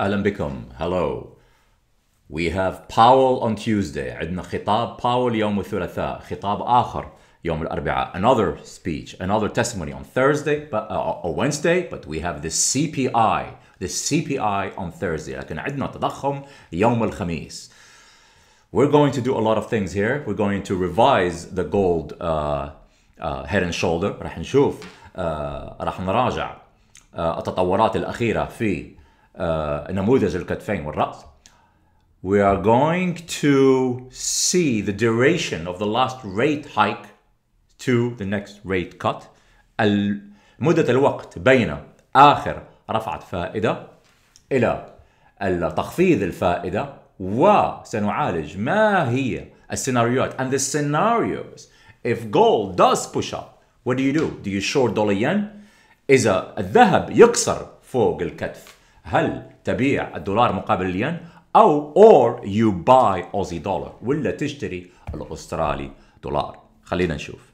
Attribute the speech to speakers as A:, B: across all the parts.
A: اهلا بكم هلو وي هاف باول اون تيوزداي عندنا خطاب باول يوم الثلاثاء خطاب اخر يوم الاربعاء another speech another testimony on Thursday but uh, or Wednesday but we have the CPI the CPI on Thursday لكن عندنا تضخم يوم الخميس we're going to do a lot of things here we're going to revise the gold uh, uh, head and shoulder راح نشوف uh, راح نراجع uh, التطورات الأخيرة في uh, نموذج الكتفين والرأس we are going to see the duration of the last rate hike to the next rate cut مدة الوقت بين آخر رفعة فائدة إلى تخفيض الفائدة وسنعالج ما هي السيناريوهات and the scenarios if gold does push up what do you do do you short dollar yen إذا الذهب يكسر فوق الكتف هل تبيع الدولار مقابل الين او اور يو باي اوزي دولار ولا تشتري الاسترالي دولار خلينا نشوف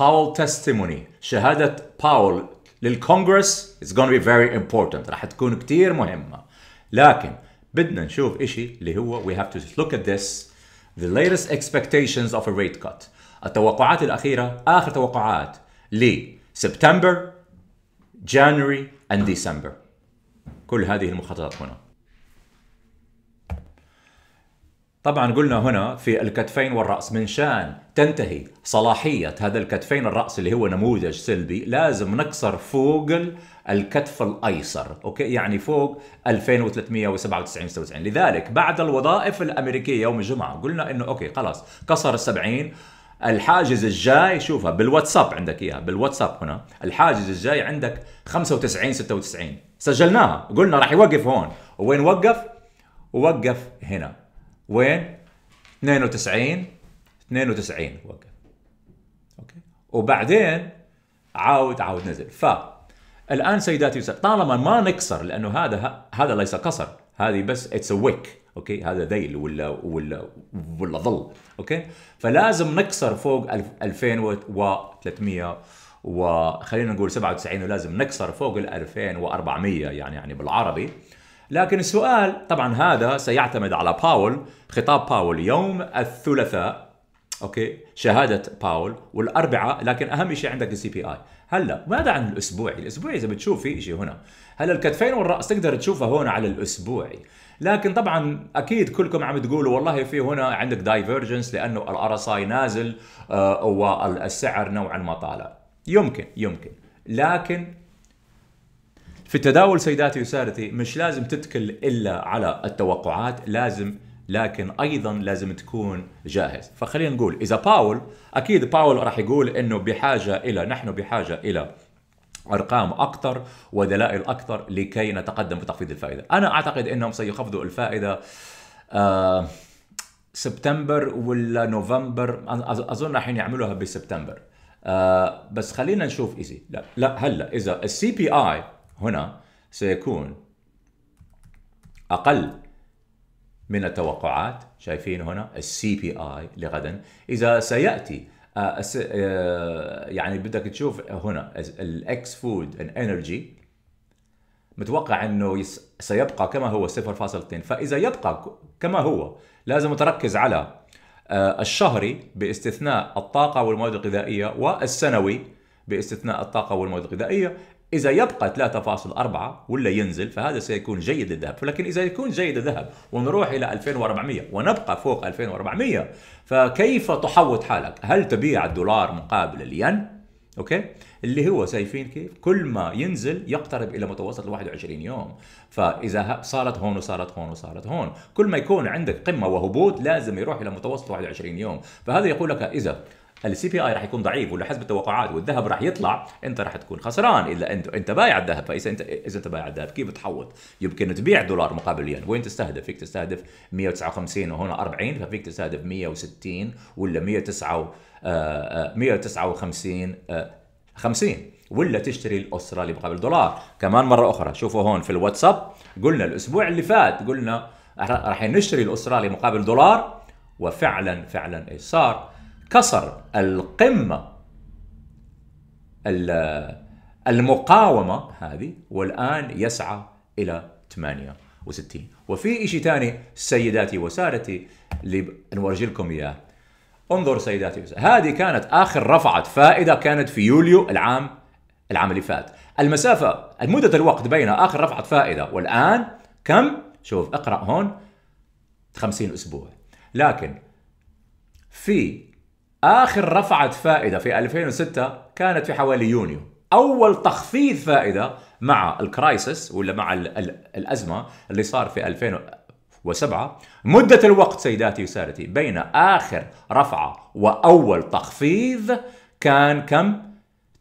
A: باول تستيموني شهادة باول للكونغرس going to be very important راح تكون كتير مهمة لكن بدنا نشوف اشي اللي هو we have to look at this the latest expectations of a rate cut التوقعات الأخيرة آخر توقعات لسبتمبر January and December كل هذه المخططات هنا طبعا قلنا هنا في الكتفين والرأس من شان تنتهي صلاحية هذا الكتفين الرأس اللي هو نموذج سلبي لازم نكسر فوق الكتف الأيسر أوكي يعني فوق 2397 96 لذلك بعد الوظائف الأمريكية يوم الجمعة قلنا إنه أوكي خلاص كسر السبعين 70 الحاجز الجاي شوفها بالواتساب عندك اياها بالواتساب هنا الحاجز الجاي عندك 95 96 سجلناها قلنا راح يوقف هون وين وقف وقف هنا وين 92 92 وقف اوكي وبعدين عاود عاود نزل فالان سيداتي طالما ما نكسر لانه هذا هذا ليس كسر هذه بس اتس ا ويك اوكي هذا ذيل ولا ولا ولا ظل اوكي فلازم نكسر فوق 2300 وخلينا نقول 97 ولازم نكسر فوق ال 2400 يعني يعني بالعربي لكن السؤال طبعا هذا سيعتمد على باول خطاب باول يوم الثلاثاء اوكي شهاده باول والاربعاء لكن اهم شيء عندك السي بي اي هلا ماذا عن الاسبوعي؟ الاسبوعي اذا بتشوفي شيء هنا، هلا الكتفين والراس تقدر تشوفها هون على الاسبوعي، لكن طبعا اكيد كلكم عم تقولوا والله في هنا عندك دايفرجنس لانه الار اس اي نازل آه والسعر نوعا ما طالع. يمكن يمكن، لكن في التداول سيداتي وسادتي مش لازم تتكل الا على التوقعات، لازم لكن ايضا لازم تكون جاهز فخلينا نقول اذا باول اكيد باول راح يقول انه بحاجه الى نحن بحاجه الى ارقام اكثر ودلائل اكثر لكي نتقدم بتخفيض الفائده انا اعتقد انهم سيخفضوا الفائده آه سبتمبر ولا نوفمبر اظن راح يعملوها بسبتمبر آه بس خلينا نشوف ايزي لا لا هلا اذا السي بي اي هنا سيكون اقل من التوقعات شايفين هنا السي بي اي لغدا اذا سياتي آه، آه، يعني بدك تشوف هنا الاكس فود ان انرجي متوقع انه سيبقى كما هو 0.2 فاذا يبقى كما هو لازم تركز على آه، الشهري باستثناء الطاقه والمواد الغذائيه والسنوي باستثناء الطاقه والمواد الغذائيه إذا يبقى 3.4 ولا ينزل فهذا سيكون جيد للذهب، ولكن إذا يكون جيد للذهب ونروح إلى 2400 ونبقى فوق 2400 فكيف تحوط حالك؟ هل تبيع الدولار مقابل الين؟ اوكي اللي هو شايفين كيف كل ما ينزل يقترب الى متوسط ال 21 يوم فاذا صارت هون وصارت هون وصارت هون كل ما يكون عندك قمه وهبوط لازم يروح الى متوسط 21 يوم فهذا يقول لك اذا السي بي اي راح يكون ضعيف ولا حسب التوقعات والذهب راح يطلع انت راح تكون خسران اذا انت انت بايع الذهب فاذا انت اذا انت بايع الذهب كيف تحوط؟ يمكن تبيع دولار مقابل ين وين تستهدف؟ فيك تستهدف 159 وهنا 40 ففيك تستهدف 160 ولا 109 159 50 ولا تشتري الاسترالي مقابل دولار كمان مره اخرى شوفوا هون في الواتساب قلنا الاسبوع اللي فات قلنا راح نشتري الاسترالي مقابل دولار وفعلا فعلا ايش صار كسر القمة المقاومة هذه والآن يسعى إلى 68 وفي شيء ثاني سيداتي وسادتي اللي نورجي لكم إياه انظر سيداتي وسادتي هذه كانت آخر رفعت فائدة كانت في يوليو العام العام اللي فات المسافة مدة الوقت بين آخر رفعت فائدة والآن كم؟ شوف اقرأ هون 50 أسبوع لكن في آخر رفعة فائدة في 2006 كانت في حوالي يونيو أول تخفيض فائدة مع الكرايسس ولا مع الـ الـ الأزمة اللي صار في 2007 مدة الوقت سيداتي وسادتي بين آخر رفعة وأول تخفيض كان كم؟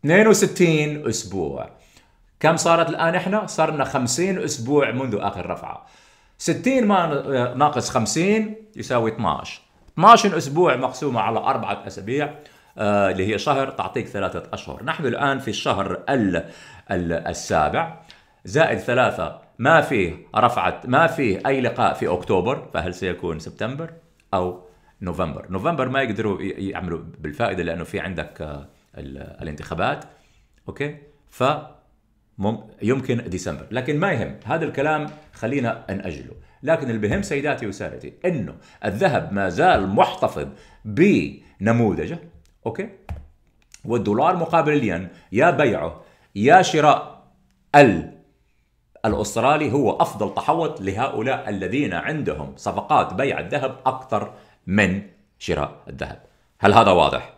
A: 62 أسبوع كم صارت الآن إحنا؟ صرنا 50 أسبوع منذ آخر رفعة 60 ناقص 50 يساوي 12 12 اسبوع مقسومه على اربعه اسابيع آه، اللي هي شهر تعطيك ثلاثه اشهر نحن الان في الشهر السابع زائد ثلاثه ما فيه رفعت ما فيه اي لقاء في اكتوبر فهل سيكون سبتمبر او نوفمبر نوفمبر ما يقدروا يعملوا بالفائده لانه في عندك آه، الانتخابات اوكي ف يمكن ديسمبر لكن ما يهم هذا الكلام خلينا نأجله لكن اللي بهم سيداتي وسادتي انه الذهب ما زال محتفظ بنموذجه اوكي والدولار مقابل الين يا بيعه يا شراء ال الاسترالي هو افضل تحوط لهؤلاء الذين عندهم صفقات بيع الذهب اكثر من شراء الذهب هل هذا واضح